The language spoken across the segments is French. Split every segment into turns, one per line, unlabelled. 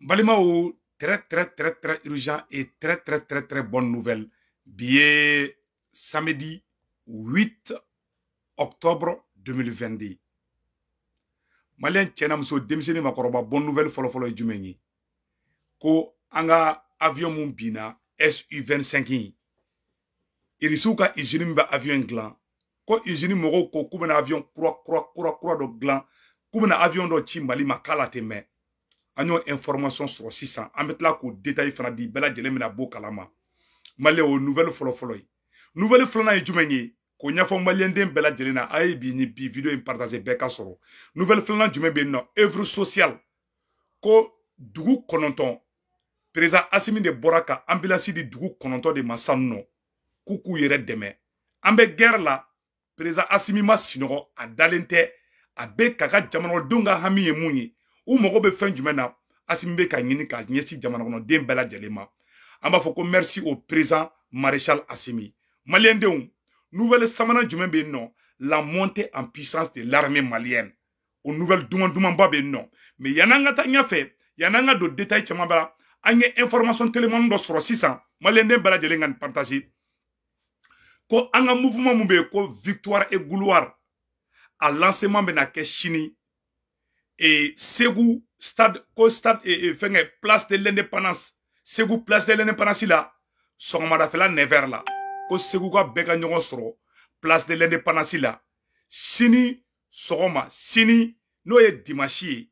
n balimaw très très très très urgent et très très très très bonne nouvelle bi ye samedi 8 octobre 2022 maliyɛn cɛ na muso denmisɛnnin makɔrɔba bonne nouvelle fɔlɔfɔlɔ ye jumɛn ye ko an ka avion mun binna su25 in irisiw ka usine min bɛ avion dilan ko usine mɔgɔw ko k'u bɛna avion kura kura kura kura dɔ dilan k'u bɛna avion dɔ ci mali ma k'a la tɛ mɛn an y'o information sɔrɔ sisan an bɛ tila k'o détail fana di bɛɛ lajɛlen bɛna b'o kalama maliyɛn o nouvelle fɔlɔfɔlɔ ye nouvelle filanan ye jumɛn ye k'o ɲɛfɔ maliyɛnden bɛɛ lajɛlen na a ye bi ni bi video in partage bɛɛ ka sɔrɔ nouvelle filanan jumɛn bɛ yen nɔ œuvre sociale ko dugu kɔnɔntɔn président asimi de bɔra ka ambulance di dugu kɔnɔntɔn de ma sanu nɔ k'u k'u yɛrɛ dɛmɛ an bɛ guerre la président asimi ma sinɔgɔ a dalen tɛ a bɛ k'a ka jamanadenw ka hami ye mun ye Ou mago be fin du na asimbe ka nyini ka nyesi jamana merci au président maréchal asimi maliyɛndenw nouvelle samana jumɛn be la montée en puissance de l'armée malienne Ou nouvelle duman dumanba bɛ mais yananga ta fait. ɲɛfɛ yann'an ka détail information télémani do sɔrɔ 600 malien de lajɛlen partager ko anga mouvement moube ko victoire et gloire a lancement bɛ e, Segu stade ko stade e, e, fɛngɛ place de l'indépendance Segu place de l'indépendance la sɔgɔmadafɛla 9h la ko Segu ka bɛɛ ka ɲɔgɔn sɔrɔ place de l'indépendance la sini sɔgɔma sini n'o ye dimanche ye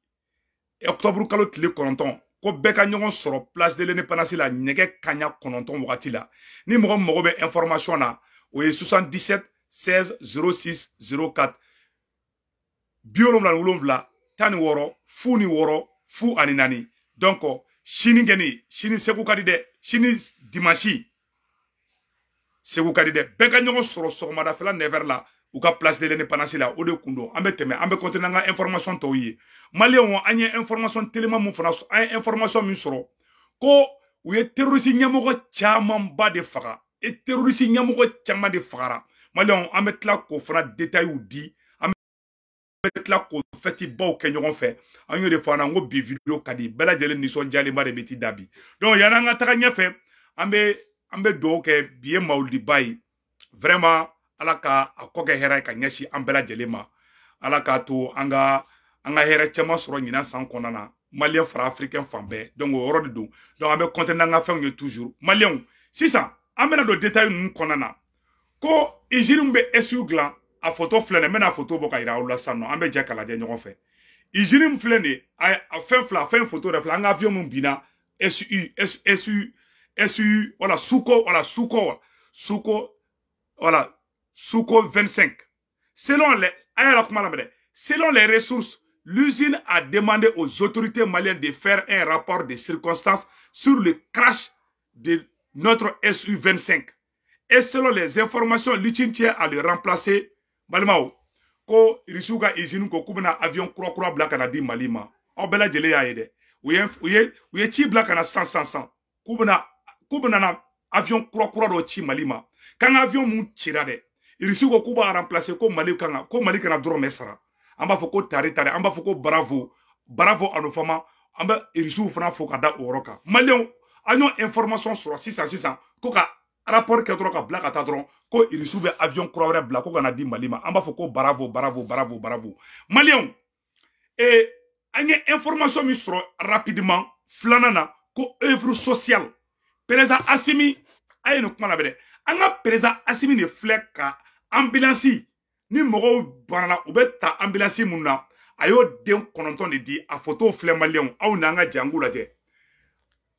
octobre kalo tile kɔnɔntɔn ko bɛɛ ka ɲɔgɔn sɔrɔ place de l'indépendance la nɛgɛ kaɲa kɔnɔntɔn wagati la ni mɔgɔ mɔgɔ bɛ information na o ye 77 16 06 04 bi wolonwula ni wolonwula tan ni wɔɔrɔ fu ni wɔɔrɔ fu ani naani donc sini kɛni sini segu ka di dɛ sini dimanche segu ka di dɛ bɛɛ ka ɲɔgɔn sɔrɔ sɔgɔmadafɛla 9h la u ka place de l'indépendance la o de kun don an bɛ tɛmɛ an bɛ continuer an ka information tɔw ye maliyɛnw an ye information telima mun fana an ye information min sɔrɔ ko u ye terorisi ɲɛmɔgɔ camanba de faga e terorisi ɲɛmɔgɔ caman de fagara maliyɛnw an bɛ tila k'o fana détails di bɛ tila k'o fɛtibaw kɛ ɲɔgɔn fɛ an y'o de fɔ an na n ko bi video ka di bɛɛ lajɛlen nisɔndiyalenba de bɛ t'i da bi donc yanni an ka taga ɲɛfɛ an bɛ an bɛ dugawu kɛ bi ye mawulidiba ye vraiment ala ka a kɔ kɛ hɛrɛ ye ka ɲɛsin an bɛɛ lajɛlen ma ala k'a to an ka an ka hɛrɛ caman sɔrɔ ɲinan san kɔnɔna na maliyɛn fara afirikɛn fan bɛɛ donc o yɔrɔ de don donc an bɛ kɔntɛn n'an ka fɛnw ye toujours maliyɛnw sisan an bɛna don détail ninnu kɔnɔna na ko izini bɛ ɛsiw dilan a photo filɛ même photo photo bɛna a foto bɔ la salle nɔ an bɛ jɛ a fɛn fila avion SU SU SU voilà Suko voilà Suko Suko voilà Suko 25 selon les an kuma selon les ressources l'usine a demandé aux autorités maliennes de faire un rapport des circonstances sur le crash de notre SU-25. Et selon les informations, l'usine tient à le remplacer balimaw ko irisiw ka izini ko k'u bɛna avion kurakura bila ka na di mali ma aw bɛɛ lajɛlen y'a ye dɛ u ye u ye u ye ci bila ka na san san san k'u bɛna k'u bɛna na avion kurakura dɔ ci mali ma k'an ka avion mun cira dɛ irisiw ko k'u b'a remplacer ko mali kan ka ko mali kana dɔrɔmɛ sara an b'a fɔ ko tare tare an b'a fɔ ko bravo bravo ani fama an bɛ irisiw fana fo ka da o yɔrɔ kan maliyɛnw an y'o information sɔrɔ sisan sisan ko ka rapport kɛ dɔrɔn ka bila ka taa dɔrɔn ko irisiw bɛ avion kura wɛrɛ bila ko kana di mali ma an b'a fɔ ko baravo baravo baravo baravo maliyɛnw eh, an ye information min sɔrɔ rapidement filanan na ko œuvre sociale président asimi a ye nin kuma labɛn dɛ an ka président asimi de filɛ ka ambulansi ni mɔgɔw banana u bɛ ta ambulansi minnu na a y'o den kɔnɔntɔn de di a foto filɛ maliyɛnw aw n'an ka janko lajɛ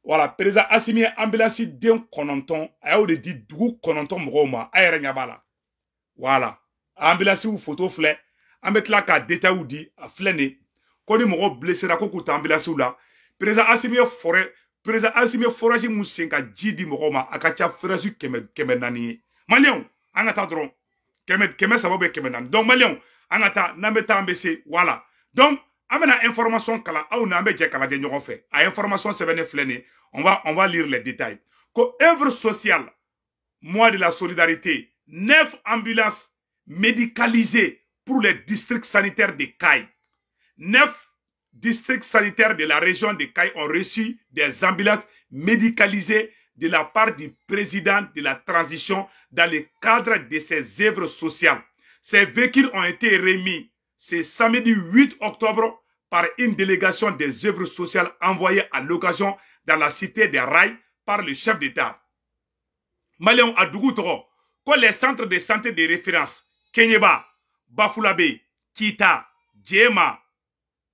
wala perezan asimi ye anbilansi den kɔnɔntɔn a y'o de di dugu kɔnɔntɔn mɔgɔw ma a yɛrɛ ɲɛ b'a la wala anbilansiw foto filɛ an bɛ tila ka detayiw di a filɛ nin ko ni mɔgɔ bilesera ko k'u ta anbilansiw la perezan asimi ye fɔrɛ perezan asimi ye fɔrɛsi mun sen ka ji di mɔgɔw ma a ka ca fɔrɛsi kɛmɛ kɛmɛ naani ye maliyɛnw an ka taa dɔrɔn kɛmɛ kɛmɛ saba bɛ kɛmɛ naani donc maliyɛnw an ka taa n'an bɛ taa an bɛ se wala donc information information on va on va lire les détails ko œuvre sociale mois de la solidarité neuf ambulances médicalisées pour les districts sanitaires de Kai neuf districts sanitaires de la région de Kai ont reçu des ambulances médicalisées de la part du président de la transition dans le cadre de ses œuvres sociales. Ces véhicules ont été remis c'est samedi 8 octobre par une délégation des œuvres sociales envoyée à l'occasion dans la cité des rails par le chef d'État. Malion Adougoutro, que les centres de santé de référence, Kenyeba, Bafoulabé, Kita, Djema,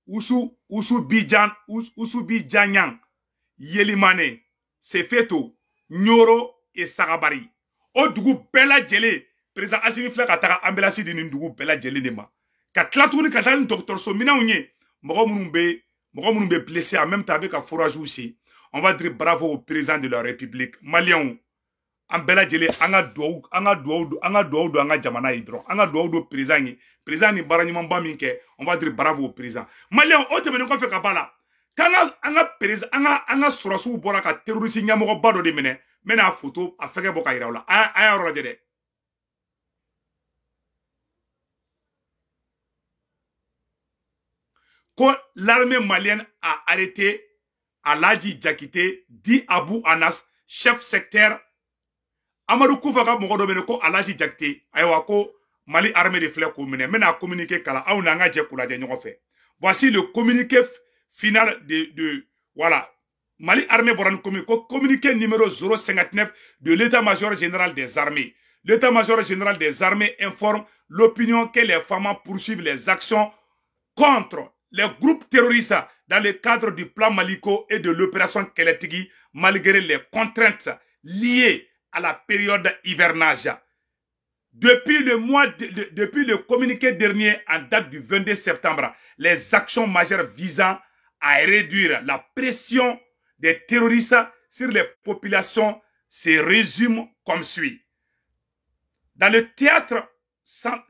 Oussou, Oussou Yelimane, Sefeto, Nyoro et Sarabari. O président Asini à de ka tila tuguni ka taa ni dɔgɔtɔrɔso minɛnw ye mɔgɔ minnu bɛ mɔgɔ minnu bɛ blessé en même temps a bɛ ka foragew se on va dire bravo au président de la république maliyɛnw an bɛɛ lajɛlen an ka duwawu an ka duwawu don an ka duwawu don an ka jamana ye dɔrɔn an ka duwawu don président ye président ni baara ɲumanba min kɛ on va dire bravo au président maliyɛnw o tɛmɛnen kɔfɛ ka b'a la k'an ka an ka président an ka an ka sɔrɔsiw bɔra ka terroriste ɲɛmɔgɔba dɔ de minɛ n bɛ n'a photo a fɛgɛ bɔ ka yira aw la a y'a yɔrɔ lajɛ dɛ Que l'armée malienne a arrêté Alaji Jakite, dit Abou Anas, chef secteur. Amadou Koufaka mɔgɔ à bɛ ko Alaji Jakite, Mali armée de fleurs k'o Maintenant, communiqué kala aounanga n'an ka Voici le communiqué final de, de voilà. Mali armée boran communiqué, communiqué numéro 059 de l'état-major général des armées. L'état-major général des armées informe l'opinion que les femmes poursuivent les actions contre les groupes terroristes dans le cadre du plan Maliko et de l'opération Keletigi, malgré les contraintes liées à la période hivernage. Depuis le, mois depuis le communiqué dernier en date du 22 septembre, les actions majeures visant à réduire la pression des terroristes sur les populations se résument comme suit. Dans le théâtre,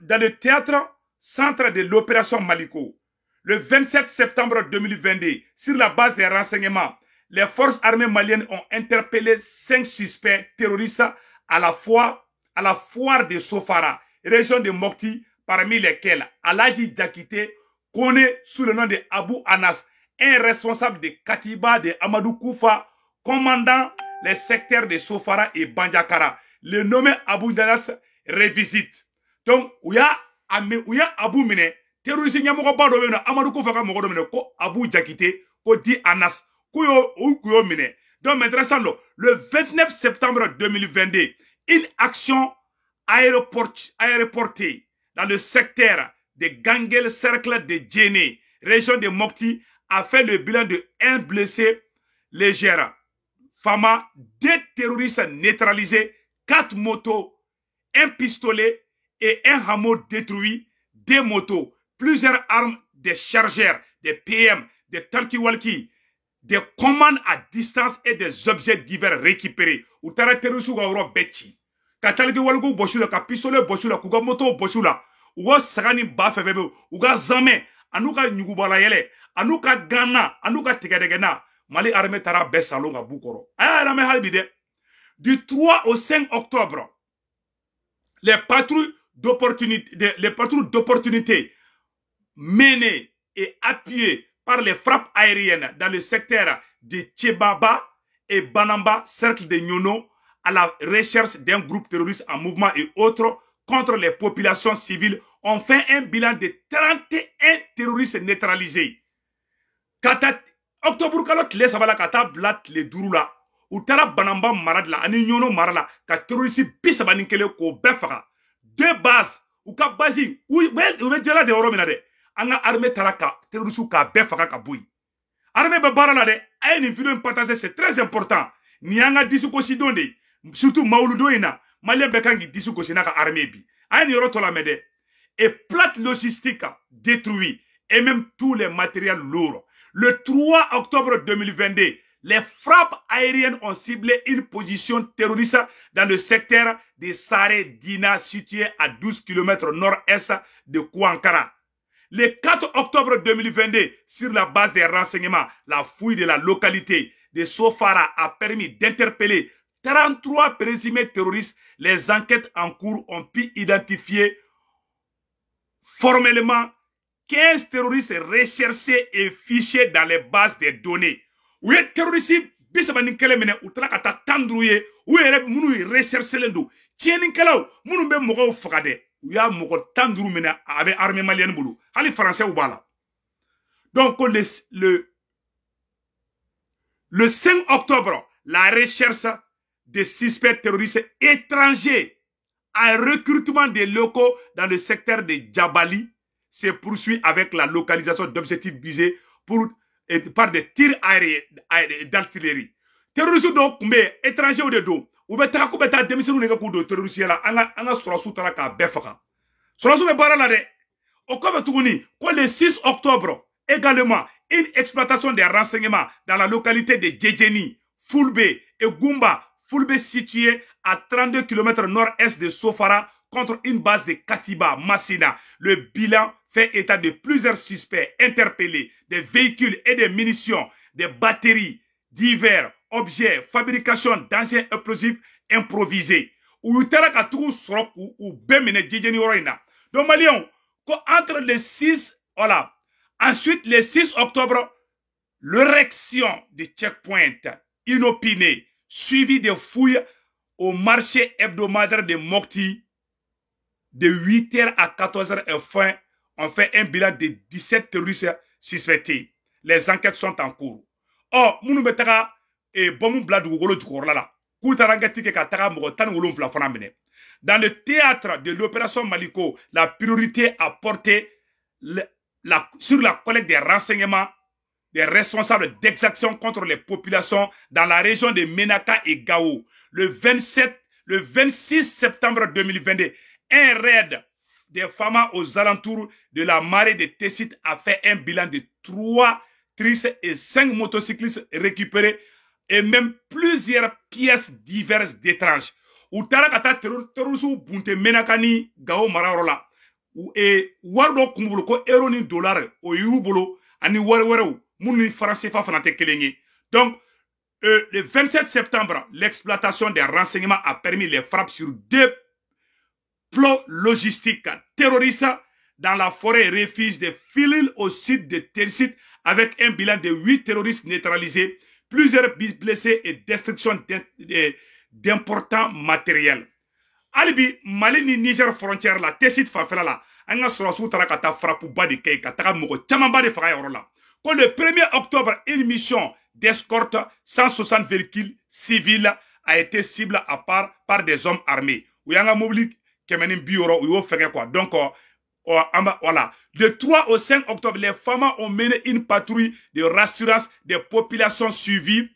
dans le théâtre centre de l'opération Maliko, le 27 septembre 2022, sur la base des renseignements, les forces armées maliennes ont interpellé cinq suspects terroristes à la fois à la foire de Sofara, région de Mokti, parmi lesquels Aladji Djakite, connu sous le nom de Abu Anas, un responsable de Katiba de Amadou Koufa, commandant les secteurs de Sofara et Banjakara. Le nommé Abu Anas révisite. Donc, où y a, anas donc le 29 septembre 2022 une action aéroportée dans le secteur de Gangel cercle de Djéné région de Mokti a fait le bilan de un blessé léger Fama deux terroristes neutralisés quatre motos un pistolet et un hameau détruit, deux motos plusieurs armes, des chargeurs, des PM, des talkie des commandes à distance et des objets divers récupérés. Ou taara terroriste ka yɔrɔ bɛɛ ci ka talkie la ka pistolet bɔsu la k'u ka moto bɔsu la u ka saga ou ba fɛn fɛn ka zamɛ Mali armée tara bɛɛ Bukoro. a la du 3 au 5 octobre les patrouilles d'opportunité les patrouilles d'opportunité Mené et appuyé par les frappes aériennes dans le secteur de Tchebaba et Banamba, cercle de Nyono, à la recherche d'un groupe terroriste en mouvement et autres contre les populations civiles ont fait un bilan de 31 terroristes neutralisés. octobre bases an armée taraka ka terroriste k'a ka armée bɛ de a c'est très important Nianga disuko ka surtout mawulu ina in na maliyɛn armée bi a mede et plate logistique détruite et même tous les matériels lourds le 3 octobre 2022 les frappes aériennes ont ciblé une position terroriste dans le secteur de Saré Dina situé à 12 km nord-est de Kouankara le 4 octobre 2022, sur la base des renseignements, la fouille de la localité de Sofara a permis d'interpeller 33 présumés terroristes. Les enquêtes en cours ont pu identifier formellement 15 terroristes recherchés et fichés dans les bases de données donc le, le 5 octobre la recherche des suspects terroristes étrangers à recrutement des locaux dans le secteur de Djabali se poursuit avec la localisation d'objectifs visés pour, par des tirs aériens d'artillerie. Terroristes donc, mais étrangers ou de dos ou bien le 6 octobre également une exploitation des renseignements dans la localité de Djedjeni, Fulbe et Goumba, Fulbe situé à 32 km nord-est de Sofara contre une base de Katiba, Massina. Le bilan fait état de plusieurs suspects interpellés, des véhicules et des munitions, des batteries divers objet fabrication d'engins explosifs improvisés Ou tara ka tous, ou ou bɛɛ donc entre le 6 voilà ensuite le 6 octobre l'érection de checkpoints inopinés suivi de fouilles au marché hebdomadaire de Mokti de 8h à 14h et on fait un bilan de 17 terroristes suspectés. Les enquêtes sont en cours. Or, Mounoubetara, et dans le théâtre de l'opération Maliko la priorité a porté la, sur la collecte des renseignements des responsables d'exactions contre les populations dans la région de Menaka et Gao. Le 27, le 26 septembre 2022, un raid des FAMA aux alentours de la marée de Tessit a fait un bilan de trois tristes et 5 motocyclistes récupérés et même plusieurs pièces diverses d'étranges. Ou ani donc e, le 27 septembre l'exploitation des renseignements a permis les frappes sur deux plots logistiques terroristes dans la forêt refuge de Filil au site de Telsit avec un bilan de huit terroristes neutralisés plusieurs blessés et destruction d'importants matériels Alibi, bi mali niger frontière la tessit la kata de kɛ ka de faga la le 1er octobre une mission d'escorte 160 véhicules civils a été cible à part par des hommes armés Ou yanga ka kemenim kɛmɛ ou quoi donc euh, voilà. De 3 au 5 octobre, les FAMA ont mené une patrouille de rassurance des populations suivies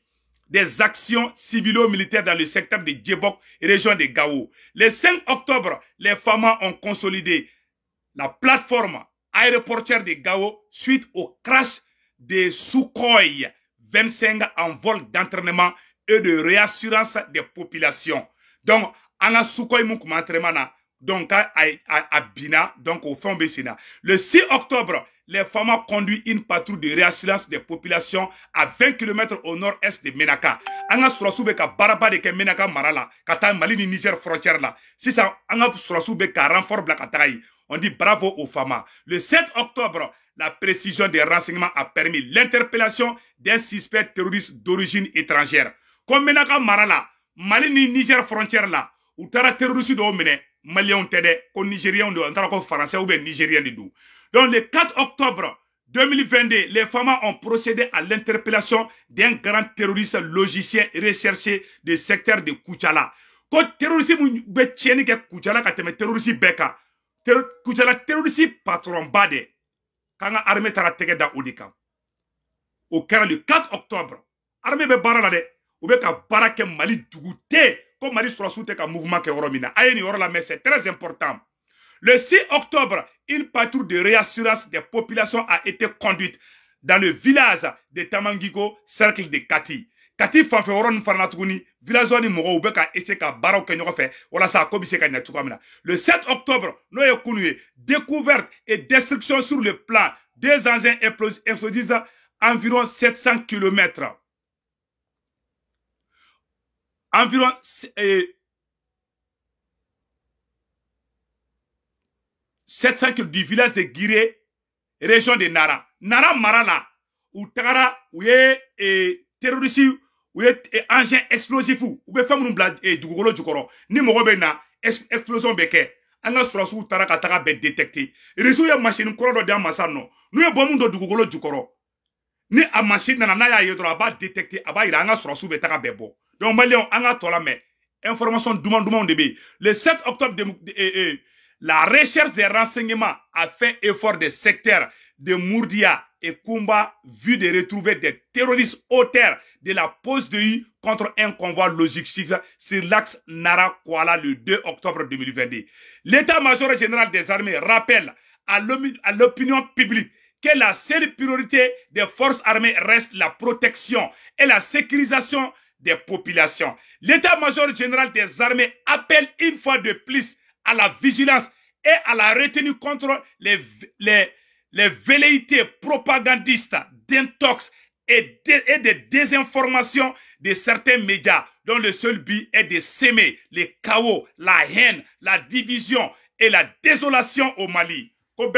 des actions civilo-militaires dans le secteur de Djebok, région de Gao. Le 5 octobre, les FAMA ont consolidé la plateforme aéroportière de Gao suite au crash des Sukhoi 25 en vol d'entraînement et de réassurance des populations. Donc, en a Sukhoi Mukma entraînement donc à Bina, donc au fond Bessina. Le 6 octobre, les FAMA conduit une patrouille de réassurance des populations à 20 km au nord-est de Menaka. On a ka de Menaka Marala, Mali Niger frontière là, Sisan ça. ka renfort black On dit bravo aux FAMA. Le 7 octobre, la précision des renseignements a permis l'interpellation d'un suspect terroriste d'origine étrangère. Comme Menaka Marala, la Mali Niger frontière là, où terroriste de mené maliyɛnw tɛ au nigériens nizeriyɛnw Français n ou bien nigériens de doux. donc le 4 octobre 2022 les femmes ont procédé à l'interpellation d'un grand terroriste logicien recherché du secteur de Kouchala. Quand terroriste terrorisme bɛ tiɲɛni Kouchala, Kuchala ka il terroriste Beka, Kouchala terroriste patron bade, quand l'armée est da o de le 4 octobre l'armée est baara la dɛ ka Mali ko mali sɔrɔsiw mouvement qui est romina. a ye c'est très important le 6 octobre une patrouille de réassurance des populations a été conduite dans le village de Tamangiko, cercle de Kati. Kati fanfɛ fanatouni. nin fana na et villageois ni mɔgɔw bɛ ka essayer Voilà ça a le 7 octobre nous avons connu découverte et destruction sur le plan des engins explosifs environ 700 kilomètres environ euh, 700 km du village de Guiré, région de Nara. Nara Mara là, où Tagara, où est eh, terroriste, où est eh, engin explosif, où est femme nous blad et eh, du golo du coron. Ni mon na explosion beke. Anga surasiw taara ka taga bɛɛ détecté réseau ye machine kɔrɔ dɔ di an ma sisan nɔ n'u ye bɔmu don dugukolo jukɔrɔ ni a machine nana n'a y'a ye dɔrɔn a b'a détecté a b'a yira an ka surasiw bɛ taga bɛɛ bɔ Donc, Malien, on a Information du monde. de Le 7 octobre, eh, eh, la recherche des renseignements a fait effort des secteurs de Mourdia et Kumba vu de retrouver des terroristes auteurs de la pose de I contre un convoi logistique sur l'axe nara kouala le 2 octobre 2020. L'état-major général des armées rappelle à l'opinion publique que la seule priorité des forces armées reste la protection et la sécurisation des populations. L'état-major général des armées appelle une fois de plus à la vigilance et à la retenue contre les, les, velléités propagandistes d'intox et, de, désinformations de désinformation de certains médias dont le seul but est de s'aimer le chaos, la haine, la division et la désolation au Mali. ko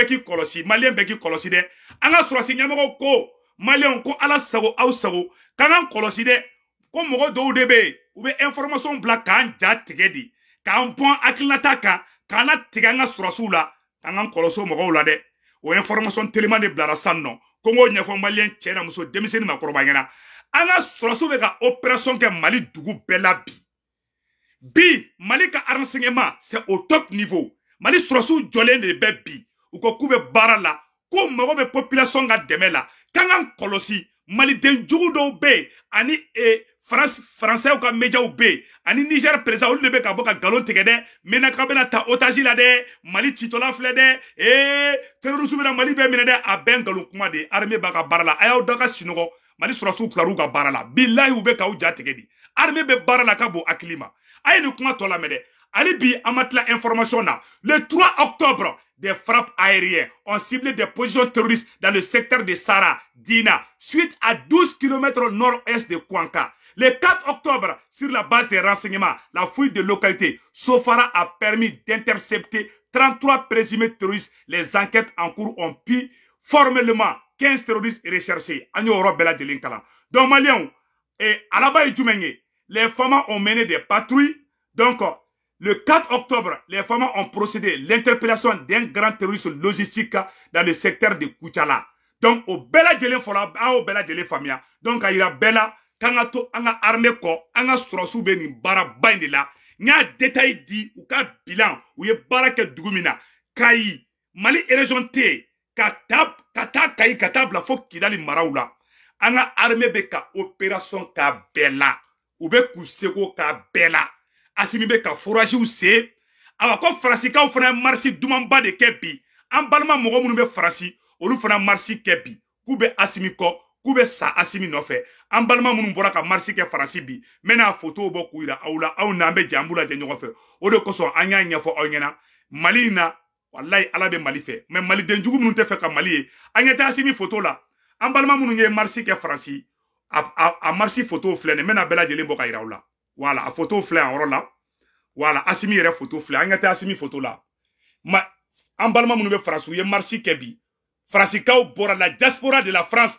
ko mɔgɔ dɔw de bɛ yen u bɛ information bila k'an ja tigɛ de k'an bɔn hakilinata kan k'an na tigɛ an ka sɔrɔsiw la k'an ka kɔlɔsi mɔgɔw la dɛ o information telima de bilara sisan nɔ ko n k'o ɲɛfɔ maliyɛn cɛ na muso denmisɛnnin maakɔrɔba ɲɛna an ka sɔrɔsiw bɛ ka opération kɛ mali dugu bɛɛ la bi bi mali ka renseignement c'est au top niveau mali sɔrɔsiw jɔlen de bɛ bi u ko k'u bɛ baara la k'u mago bɛ population ka dɛmɛ la k'an ka kɔlɔsi maliden jugu dɔw bɛ yen ani e France français ou média ou B. ani Niger président ou de bɛ ka galon ka ta otage la Mali titola filɛ dɛ et, terrorisme Mali bɛɛ menede, a bɛɛ de armée baka barala baara la a y'aw Mali sɔrɔdasiw ka baara la ka armée bɛ barala kabo aklima bi amat la information na le 3 octobre des frappes aériennes ont ciblé des positions terroristes dans le secteur de Sara, Dina, suite à 12 km nord-est de Kouanka. Le 4 octobre, sur la base des renseignements, la fouille de localité, Sofara a permis d'intercepter 33 présumés terroristes. Les enquêtes en cours ont pu formellement 15 terroristes recherchés. Donc, Malion et Alaba et les femmes ont mené des patrouilles. Donc, le 4 octobre, les femmes ont procédé l'interpellation d'un grand terroriste logistique dans le secteur de Kouchala. Donc, au Bela Djelefamia, ah, au Famia. Donc, il Ira a k'an ka to an ka armée kɔ an ka sɔrɔsiw bɛ nin baaraba in de la n y'a détail di u ka bilan u ye baara kɛ dugu min na kayi mali région tɛ yen ka taa ka taa kayi ka taa bila fo kidali maraw la an ka armée bɛ ka opération k'a bɛɛ la u bɛ k'u seko k'a bɛɛ la asimi bɛ ka foragiw sen awa ko faransikanw fana ye marisi dumanba de kɛ bi an balima mɔgɔ minnu bɛ faransi olu fana marisi kɛ bi k'u bɛ asimi kɔ k'u bɛ sa asimi nɔfɛ an balima minnu bɔra ka marisi kɛ faransi bi n bɛna fotow bɔ k'u yira aw la aw n'an bɛ jɛ an b'u lajɛ ɲɔgɔn fɛ o de kosɔn an y'a ɲɛfɔ aw ɲɛna mali in na walayi ala bɛ mali fɛ mɛ maliden jugu minnu tɛ fɛ ka mali ye an ɲɛ tɛ asimi foto la an balima minnu ye marisi kɛ faransi a a, a marisi fotow filɛ nin ye n bɛna bɛɛ lajɛlen bɔ ka yira aw la wala a fotow filɛ yan yɔrɔ la wala asimi yɛrɛ foto filɛ an ɲɛ tɛ asimi foto la ma an balima minnu bɛ faransi u ye marisi kɛ bi faransi kaw bɔra la diaspora de la france